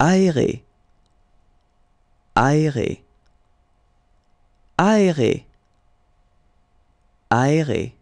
Aéré, aéré, aéré, aéré.